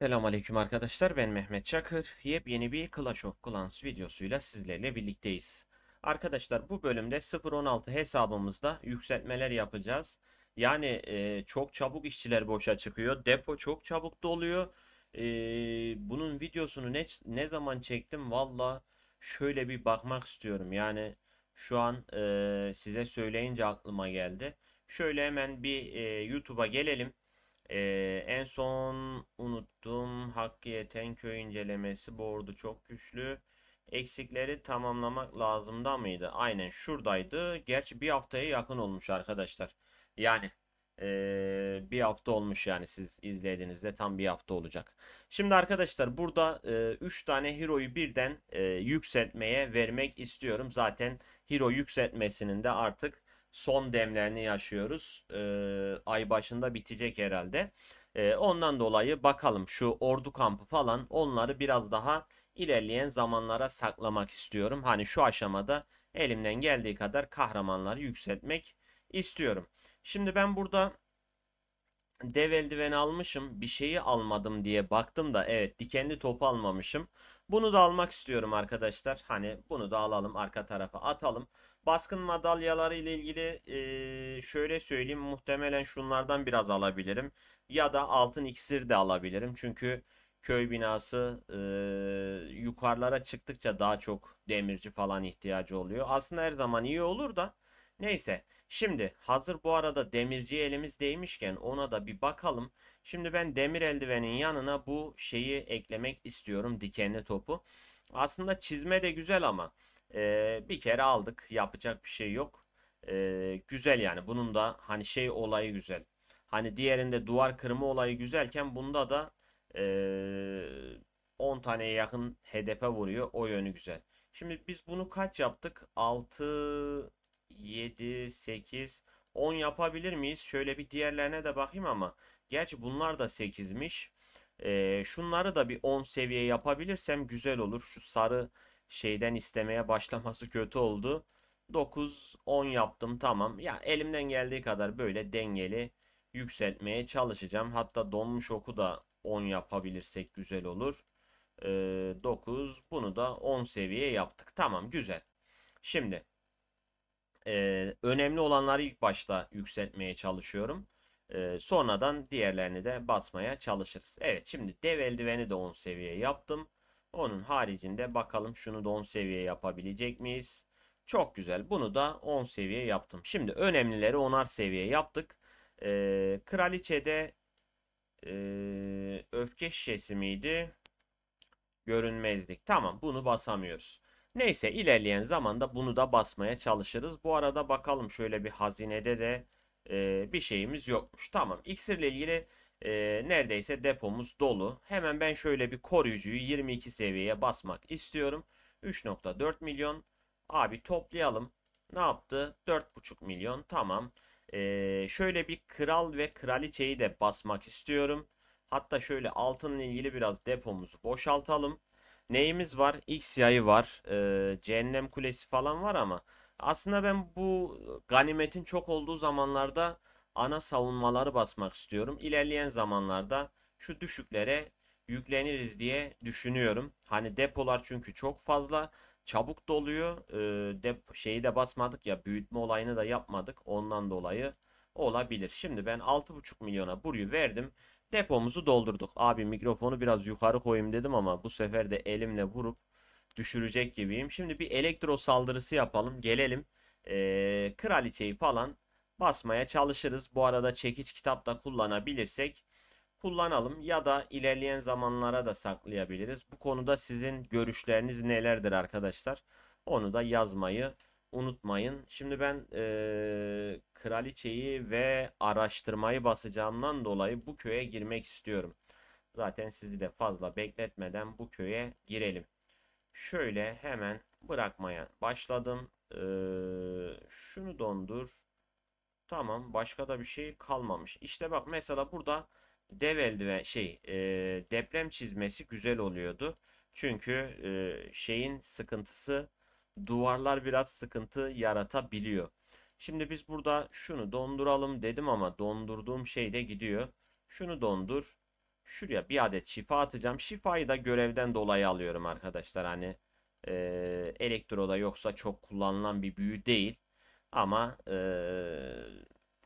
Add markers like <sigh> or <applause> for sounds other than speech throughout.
Selamünaleyküm arkadaşlar ben Mehmet Çakır. Yepyeni bir Clash of Clans videosuyla sizlerle birlikteyiz. Arkadaşlar bu bölümde 0.16 hesabımızda yükseltmeler yapacağız. Yani e, çok çabuk işçiler boşa çıkıyor. Depo çok çabuk doluyor. E, bunun videosunu ne, ne zaman çektim valla şöyle bir bakmak istiyorum. Yani şu an e, size söyleyince aklıma geldi. Şöyle hemen bir e, YouTube'a gelelim. Ee, en son unuttum. yeten köy incelemesi bordu çok güçlü. Eksikleri tamamlamak lazım da mıydı? Aynen şuradaydı. Gerçi bir haftaya yakın olmuş arkadaşlar. Yani ee, bir hafta olmuş yani siz izlediğinizde tam bir hafta olacak. Şimdi arkadaşlar burada 3 e, tane hero'yu birden e, yükseltmeye vermek istiyorum. Zaten hero yükseltmesinin de artık son demlerini yaşıyoruz. Ee, ay başında bitecek herhalde. Ee, ondan dolayı bakalım şu ordu kampı falan onları biraz daha ilerleyen zamanlara saklamak istiyorum. Hani şu aşamada elimden geldiği kadar kahramanları yükseltmek istiyorum. Şimdi ben burada dev eldiveni almışım. Bir şeyi almadım diye baktım da evet dikenli topu almamışım. Bunu da almak istiyorum arkadaşlar. Hani bunu da alalım arka tarafa atalım. Baskın madalyaları ile ilgili e, şöyle söyleyeyim muhtemelen şunlardan biraz alabilirim. Ya da altın iksir de alabilirim. Çünkü köy binası e, yukarılara çıktıkça daha çok demirci falan ihtiyacı oluyor. Aslında her zaman iyi olur da neyse. Şimdi hazır bu arada demirci elimiz değmişken ona da bir bakalım. Şimdi ben demir eldivenin yanına bu şeyi eklemek istiyorum dikenli topu. Aslında çizme de güzel ama... E, bir kere aldık. Yapacak bir şey yok. E, güzel yani. Bunun da hani şey olayı güzel. Hani diğerinde duvar kırımı olayı güzelken bunda da e, ee, 10 taneye yakın hedefe vuruyor. O yönü güzel. Şimdi biz bunu kaç yaptık? 6, 7, 8, 10 yapabilir miyiz? Şöyle bir diğerlerine de bakayım ama. Gerçi bunlar da 8'miş. E, şunları da bir 10 seviye yapabilirsem güzel olur. Şu sarı şeyden istemeye başlaması kötü oldu. 9-10 yaptım tamam. Ya elimden geldiği kadar böyle dengeli yükseltmeye çalışacağım. Hatta donmuş oku da 10 yapabilirsek güzel olur. Ee, 9 bunu da 10 seviye yaptık. Tamam güzel. Şimdi e, önemli olanları ilk başta yükseltmeye çalışıyorum. E, sonradan diğerlerini de basmaya çalışırız. Evet şimdi dev eldiveni de 10 seviye yaptım. Onun haricinde bakalım şunu da 10 seviye yapabilecek miyiz? Çok güzel. Bunu da 10 seviye yaptım. Şimdi önemlileri 10'ar seviye yaptık. Ee, kraliçe'de e, öfke şişesi miydi? Görünmezlik. Tamam bunu basamıyoruz. Neyse ilerleyen zamanda bunu da basmaya çalışırız. Bu arada bakalım şöyle bir hazinede de e, bir şeyimiz yokmuş. Tamam iksirle ilgili e, neredeyse depomuz dolu. Hemen ben şöyle bir koruyucuyu 22 seviyeye basmak istiyorum. 3.4 milyon. Abi toplayalım. Ne yaptı? 4.5 milyon. Tamam. Ee, şöyle bir kral ve kraliçeyi de basmak istiyorum. Hatta şöyle altınla ilgili biraz depomuzu boşaltalım. Neyimiz var? X yayı var. Ee, cehennem kulesi falan var ama aslında ben bu ganimetin çok olduğu zamanlarda ana savunmaları basmak istiyorum. İlerleyen zamanlarda şu düşüklere yükleniriz diye düşünüyorum. Hani depolar çünkü çok fazla çabuk doluyor. E, dep şeyi de basmadık ya büyütme olayını da yapmadık. Ondan dolayı olabilir. Şimdi ben 6,5 milyona burayı verdim. Depomuzu doldurduk. Abi mikrofonu biraz yukarı koyayım dedim ama bu sefer de elimle vurup düşürecek gibiyim. Şimdi bir elektro saldırısı yapalım. Gelelim. Ee, kraliçeyi falan basmaya çalışırız. Bu arada çekiç kitap da kullanabilirsek kullanalım ya da ilerleyen zamanlara da saklayabiliriz. Bu konuda sizin görüşleriniz nelerdir arkadaşlar? Onu da yazmayı unutmayın. Şimdi ben e, kraliçeyi ve araştırmayı basacağımdan dolayı bu köye girmek istiyorum. Zaten sizi de fazla bekletmeden bu köye girelim. Şöyle hemen bırakmaya başladım. E, şunu dondur. Tamam başka da bir şey kalmamış. İşte bak mesela burada dev eldiven şey e, deprem çizmesi güzel oluyordu. Çünkü e, şeyin sıkıntısı duvarlar biraz sıkıntı yaratabiliyor. Şimdi biz burada şunu donduralım dedim ama dondurduğum şey de gidiyor. Şunu dondur. Şuraya bir adet şifa atacağım. Şifayı da görevden dolayı alıyorum arkadaşlar. Hani e, elektroda yoksa çok kullanılan bir büyü değil. Ama e,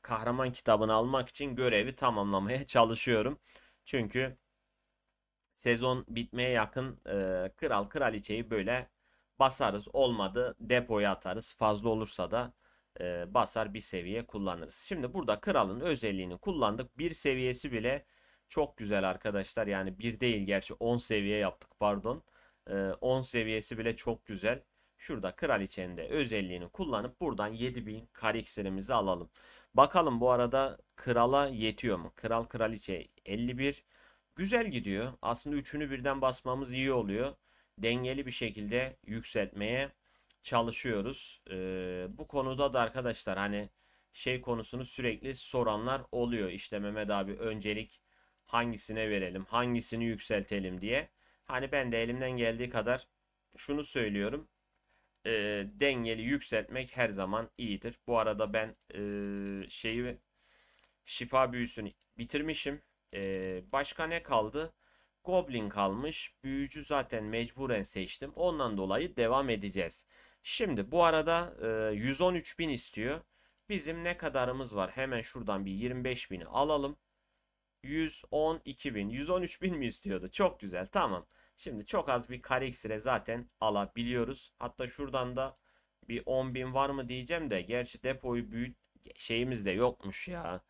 kahraman kitabını almak için görevi tamamlamaya <laughs> çalışıyorum. Çünkü sezon bitmeye yakın e, kral kraliçeyi böyle basarız olmadı depoya atarız fazla olursa da e, basar bir seviye kullanırız. Şimdi burada kralın özelliğini kullandık bir seviyesi bile çok güzel arkadaşlar yani bir değil gerçi 10 seviye yaptık pardon e, seviyesi bile çok güzel. Şurada kraliçenin de özelliğini kullanıp buradan 7000 kar iksirimizi alalım. Bakalım bu arada krala yetiyor mu? Kral kraliçe 51. Güzel gidiyor. Aslında üçünü birden basmamız iyi oluyor. Dengeli bir şekilde yükseltmeye çalışıyoruz. Ee, bu konuda da arkadaşlar hani şey konusunu sürekli soranlar oluyor. İşte Mehmet abi öncelik hangisine verelim, hangisini yükseltelim diye. Hani ben de elimden geldiği kadar şunu söylüyorum e, dengeli yükseltmek her zaman iyidir. Bu arada ben e, şeyi şifa büyüsünü bitirmişim. E, başka ne kaldı? Goblin kalmış. Büyücü zaten mecburen seçtim. Ondan dolayı devam edeceğiz. Şimdi bu arada e, 113 bin istiyor. Bizim ne kadarımız var? Hemen şuradan bir 25 bini alalım. 112 bin. 113 bin mi istiyordu? Çok güzel. Tamam. Şimdi çok az bir kare iksire zaten alabiliyoruz. Hatta şuradan da bir 10.000 var mı diyeceğim de gerçi depoyu büyüt şeyimiz de yokmuş ya.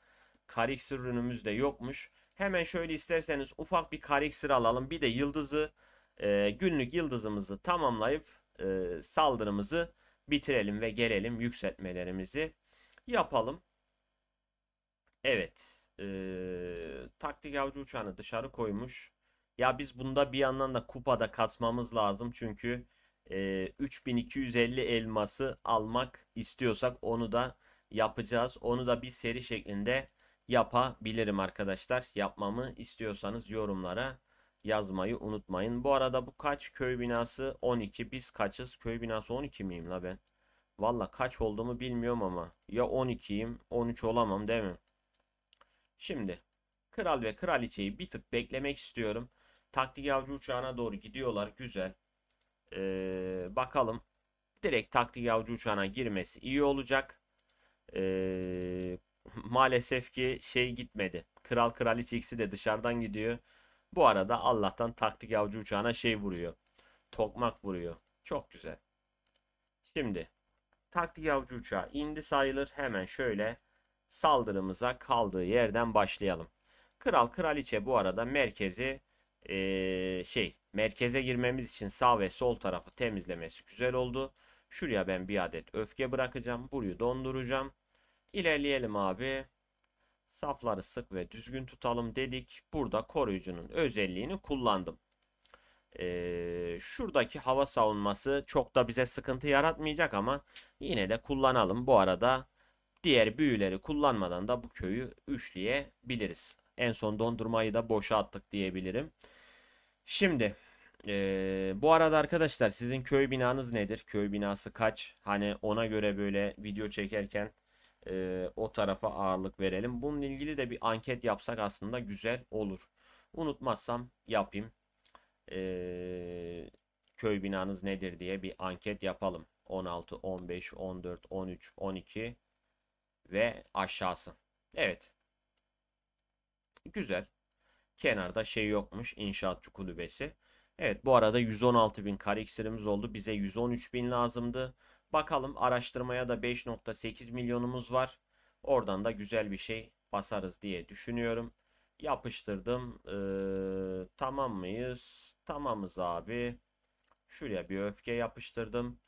Kare iksir ürünümüz de yokmuş. Hemen şöyle isterseniz ufak bir kare iksir alalım. Bir de yıldızı e, günlük yıldızımızı tamamlayıp e, saldırımızı bitirelim ve gelelim yükseltmelerimizi yapalım. Evet. E, taktik avcı uçağını dışarı koymuş. Ya biz bunda bir yandan da kupada kasmamız lazım. Çünkü e, 3250 elması almak istiyorsak onu da yapacağız. Onu da bir seri şeklinde yapabilirim arkadaşlar. Yapmamı istiyorsanız yorumlara yazmayı unutmayın. Bu arada bu kaç köy binası 12. Biz kaçız? Köy binası 12 miyim la ben? Valla kaç olduğumu bilmiyorum ama ya 12'yim 13 olamam değil mi? Şimdi kral ve kraliçeyi bir tık beklemek istiyorum. Taktik avcı uçağına doğru gidiyorlar. Güzel. Ee, bakalım. Direkt taktik avcı uçağına girmesi iyi olacak. Ee, maalesef ki şey gitmedi. Kral kraliçe ikisi de dışarıdan gidiyor. Bu arada Allah'tan taktik avcı uçağına şey vuruyor. Tokmak vuruyor. Çok güzel. Şimdi taktik avcı uçağı indi sayılır. Hemen şöyle saldırımıza kaldığı yerden başlayalım. Kral kraliçe bu arada merkezi ee, şey merkeze girmemiz için sağ ve sol tarafı temizlemesi güzel oldu. Şuraya ben bir adet öfke bırakacağım. Burayı donduracağım. İlerleyelim abi. Safları sık ve düzgün tutalım dedik. Burada koruyucunun özelliğini kullandım. Ee, şuradaki hava savunması çok da bize sıkıntı yaratmayacak ama yine de kullanalım. Bu arada diğer büyüleri kullanmadan da bu köyü üçleyebiliriz. En son dondurmayı da boşa attık diyebilirim. Şimdi ee, bu arada arkadaşlar sizin köy binanız nedir? Köy binası kaç? Hani ona göre böyle video çekerken e, o tarafa ağırlık verelim. Bununla ilgili de bir anket yapsak aslında güzel olur. Unutmazsam yapayım. E, köy binanız nedir diye bir anket yapalım. 16, 15, 14, 13, 12 ve aşağısı. Evet. Güzel. Kenarda şey yokmuş inşaatçı kulübesi. Evet bu arada 116 bin kare iksirimiz oldu. Bize 113 bin lazımdı. Bakalım araştırmaya da 5.8 milyonumuz var. Oradan da güzel bir şey basarız diye düşünüyorum. Yapıştırdım. Ee, tamam mıyız? Tamamız abi. Şuraya bir öfke yapıştırdım.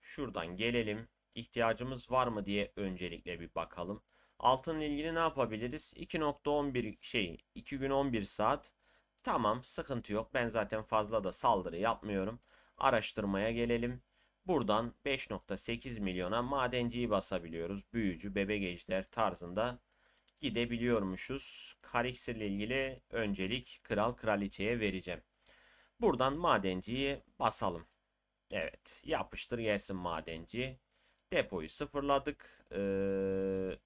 Şuradan gelelim. İhtiyacımız var mı diye öncelikle bir bakalım. Altınla ilgili ne yapabiliriz? 2.11 şey 2 gün 11 saat. Tamam sıkıntı yok. Ben zaten fazla da saldırı yapmıyorum. Araştırmaya gelelim. Buradan 5.8 milyona madenciyi basabiliyoruz. Büyücü, bebek ejder tarzında gidebiliyormuşuz. Kariksir ile ilgili öncelik kral kraliçeye vereceğim. Buradan madenciyi basalım. Evet yapıştır gelsin madenci. Depoyu sıfırladık. Ee,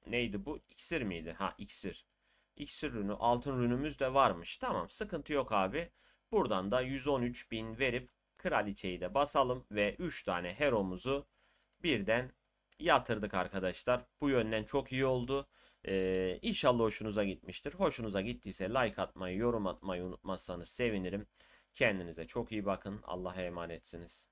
neydi bu? İksir miydi? Ha iksir. İksir rünü altın rünümüz de varmış. Tamam sıkıntı yok abi. Buradan da 113 bin verip kraliçeyi de basalım ve 3 tane heromuzu birden yatırdık arkadaşlar. Bu yönden çok iyi oldu. Ee, inşallah hoşunuza gitmiştir. Hoşunuza gittiyse like atmayı, yorum atmayı unutmazsanız sevinirim. Kendinize çok iyi bakın. Allah'a emanetsiniz.